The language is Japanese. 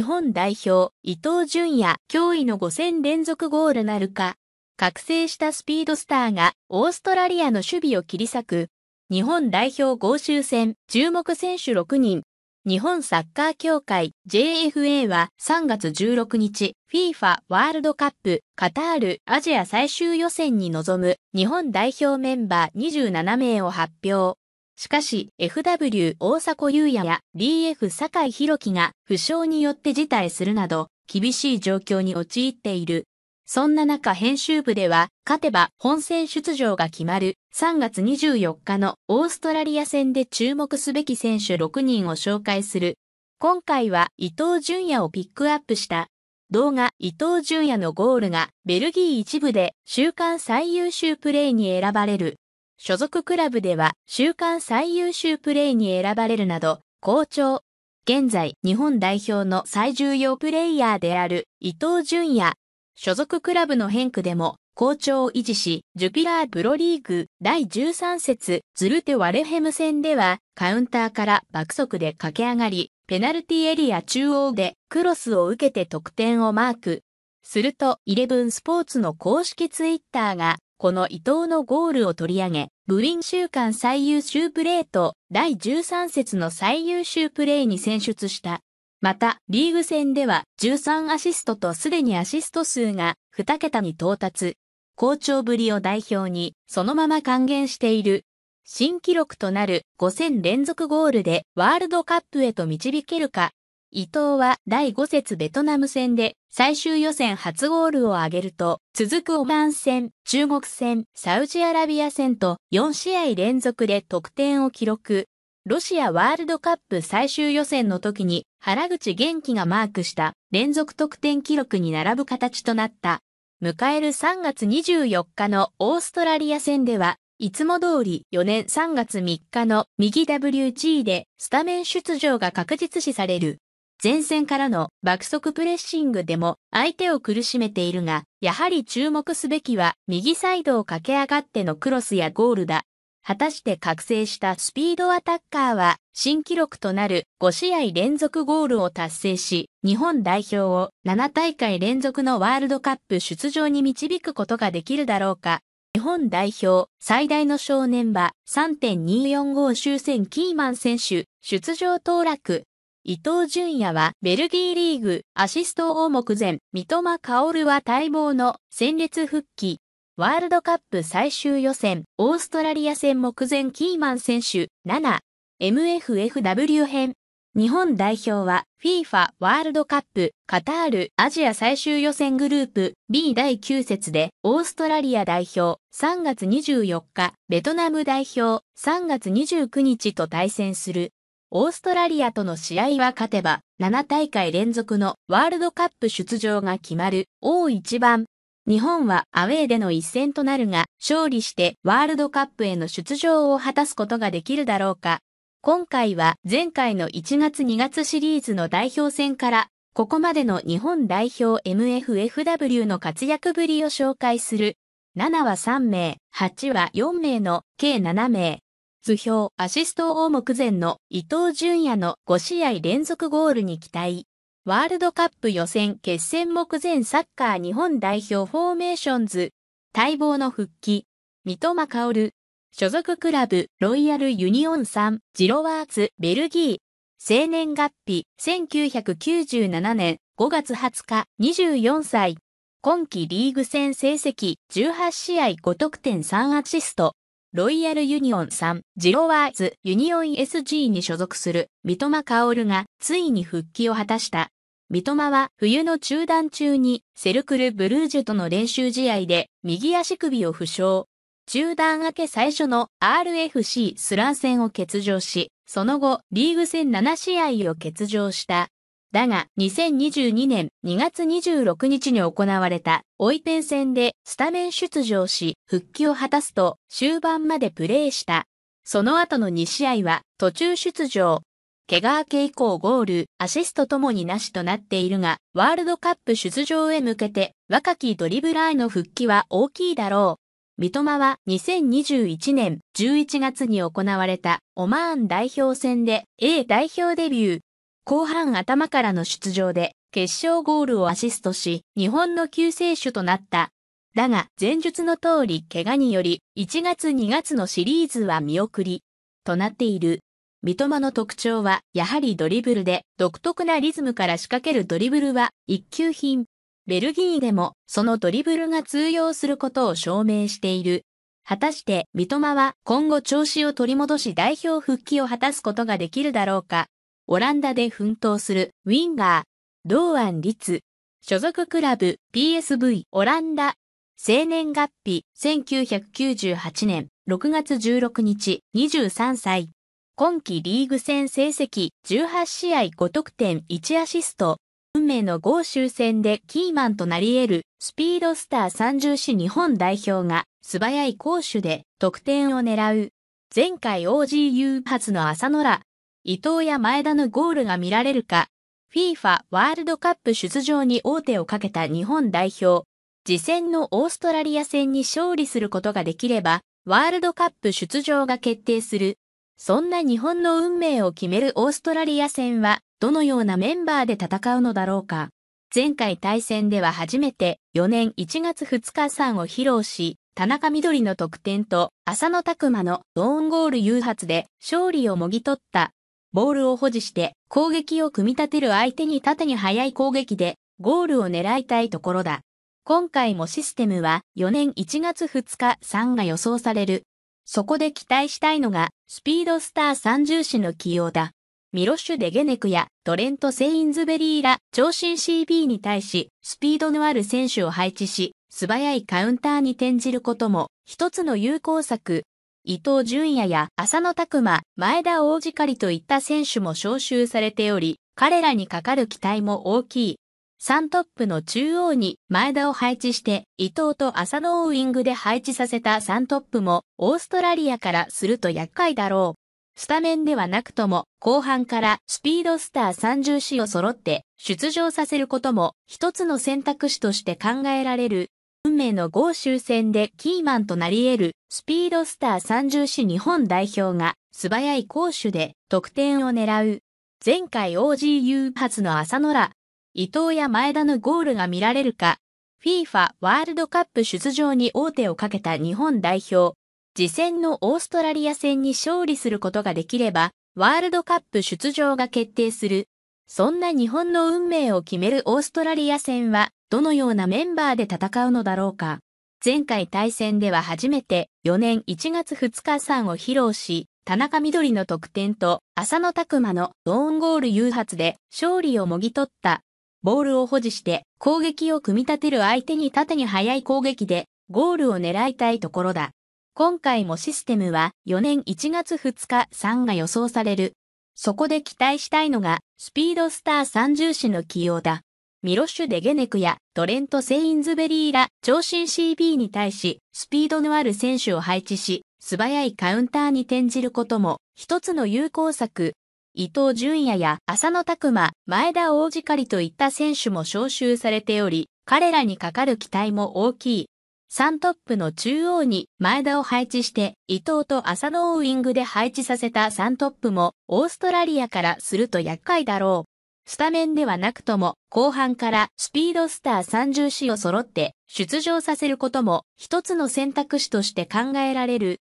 日本代表、伊東純也、驚異の5戦連続ゴールなるか、覚醒したスピードスターがオーストラリアの守備を切り裂く、日本代表合衆戦、注目選手6人、日本サッカー協会 JFA は3月16日 FIFA ワールドカップカタールアジア最終予選に臨む日本代表メンバー27名を発表。しかし、FW 大迫優也や DF 坂井宏樹が負傷によって辞退するなど、厳しい状況に陥っている。そんな中編集部では、勝てば本戦出場が決まる3月24日のオーストラリア戦で注目すべき選手6人を紹介する。今回は伊藤淳也をピックアップした動画伊藤淳也のゴールがベルギー一部で週間最優秀プレーに選ばれる。所属クラブでは週間最優秀プレイに選ばれるなど、好調。現在、日本代表の最重要プレイヤーである伊藤淳也。所属クラブの変区でも好調を維持し、ジュピラープロリーグ第13節ズルテ・ワレヘム戦ではカウンターから爆速で駆け上がり、ペナルティエリア中央でクロスを受けて得点をマーク。すると、イレブンスポーツの公式ツイッターが、この伊藤のゴールを取り上げ、ブリン週間最優秀プレーと第13節の最優秀プレーに選出した。また、リーグ戦では13アシストとすでにアシスト数が2桁に到達。好調ぶりを代表にそのまま還元している。新記録となる5戦連続ゴールでワールドカップへと導けるか伊藤は第5節ベトナム戦で最終予選初ゴールを挙げると、続くオマーン戦、中国戦、サウジアラビア戦と4試合連続で得点を記録。ロシアワールドカップ最終予選の時に原口元気がマークした連続得点記録に並ぶ形となった。迎える3月24日のオーストラリア戦では、いつも通り4年3月3日の右 WG でスタメン出場が確実視される。前線からの爆速プレッシングでも相手を苦しめているが、やはり注目すべきは右サイドを駆け上がってのクロスやゴールだ。果たして覚醒したスピードアタッカーは新記録となる5試合連続ゴールを達成し、日本代表を7大会連続のワールドカップ出場に導くことができるだろうか。日本代表最大の正念場3.245終戦キーマン選手出場当落伊藤淳也はベルギーリーグアシスト王目前、三笘薫は待望の戦列復帰。ワールドカップ最終予選、オーストラリア戦目前キーマン選手7、MFFW 編。日本代表は FIFA ワールドカップカタールアジア最終予選グループ B 第9節でオーストラリア代表3月24日、ベトナム代表3月29日と対戦する。オーストラリアとの試合は勝てば、7大会連続のワールドカップ出場が決まる大一番。日本はアウェーでの一戦となるが、勝利してワールドカップへの出場を果たすことができるだろうか。今回は前回の1月2月シリーズの代表戦から、ここまでの日本代表 MFFW の活躍ぶりを紹介する。7は3名、8は4名の計7名。図表アシスト王目前の伊藤淳也の5試合連続ゴールに期待。ワールドカップ予選決戦目前サッカー日本代表フォーメーションズ。待望の復帰。三笘薫。所属クラブ、ロイヤルユニオンさん、ジロワーツ、ベルギー。青年月日、1997年5月20日、24歳。今季リーグ戦成績18試合5得点3アシスト。ロイヤルユニオン3、ジロワーズ、ユニオン SG に所属する、三笘薫が、ついに復帰を果たした。三笘は、冬の中断中に、セルクル・ブルージュとの練習試合で、右足首を負傷。中断明け最初の RFC スラン戦を欠場し、その後、リーグ戦7試合を欠場した。だが、2022年2月26日に行われたオイペン戦でスタメン出場し、復帰を果たすと終盤までプレーした。その後の2試合は途中出場。怪我明け以降ゴール、アシストともになしとなっているが、ワールドカップ出場へ向けて若きドリブラーへの復帰は大きいだろう。三笘は2021年11月に行われたオマーン代表戦で A 代表デビュー。後半頭からの出場で決勝ゴールをアシストし、日本の救世主となった。だが、前述の通り怪我により、1月2月のシリーズは見送り、となっている。三笘の特徴は、やはりドリブルで、独特なリズムから仕掛けるドリブルは、一級品。ベルギーでも、そのドリブルが通用することを証明している。果たして、三笘は今後調子を取り戻し代表復帰を果たすことができるだろうか。オランダで奮闘するウィンガー、同案率、所属クラブ PSV オランダ、青年月日1998年6月16日23歳、今季リーグ戦成績18試合5得点1アシスト、運命の豪州戦でキーマンとなり得るスピードスター30市日本代表が素早い攻守で得点を狙う。前回 OGU 発の浅野ら伊藤や前田のゴールが見られるか、FIFA ワールドカップ出場に王手をかけた日本代表、次戦のオーストラリア戦に勝利することができれば、ワールドカップ出場が決定する。そんな日本の運命を決めるオーストラリア戦は、どのようなメンバーで戦うのだろうか。前回対戦では初めて4年1月2日3を披露し、田中緑の得点と浅野拓磨のドーンゴール誘発で勝利をもぎ取ったボールを保持して攻撃を組み立てる相手に縦に速い攻撃でゴールを狙いたいところだ。今回もシステムは4年1月2日3が予想される。そこで期待したいのがスピードスター30種の起用だ。ミロッシュ・デゲネクやトレント・セインズベリーら長身 CB に対しスピードのある選手を配置し素早いカウンターに転じることも一つの有効策伊藤淳也や浅野拓磨、前田大りといった選手も招集されており、彼らにかかる期待も大きい。3トップの中央に前田を配置して、伊藤と浅野をウィングで配置させた3トップも、オーストラリアからすると厄介だろう。スタメンではなくとも、後半からスピードスター30子を揃って出場させることも一つの選択肢として考えられる。運命の豪州戦でキーマンとなり得るスピードスター30市日本代表が素早い攻守で得点を狙う。前回 OGU 発の浅野ら、伊藤や前田のゴールが見られるか、FIFA ワールドカップ出場に大手をかけた日本代表、次戦のオーストラリア戦に勝利することができれば、ワールドカップ出場が決定するそんな日本の運命を決めるオーストラリア戦は、どのようなメンバーで戦うのだろうか。前回対戦では初めて4年1月2日3を披露し、田中緑の得点と浅野拓磨のドーンゴール誘発で勝利をもぎ取った。ボールを保持して攻撃を組み立てる相手に縦に速い攻撃でゴールを狙いたいところだ。今回もシステムは4年1月2日3が予想されるそこで期待したいのが、スピードスター30種の起用だ。ミロッシュ・デゲネクやトレント・セインズベリーら長身 CB に対し、スピードのある選手を配置し、素早いカウンターに転じることも、一つの有効策。伊藤純也や浅野拓馬、前田大路狩といった選手も招集されており、彼らにかかる期待も大きい。3トップの中央に前田を配置して伊藤と浅野をウィングで配置させた3トップもオーストラリアからすると厄介だろう。スタメンではなくとも後半からスピードスター30子を揃って出場させることも一つの選択肢として考えられる。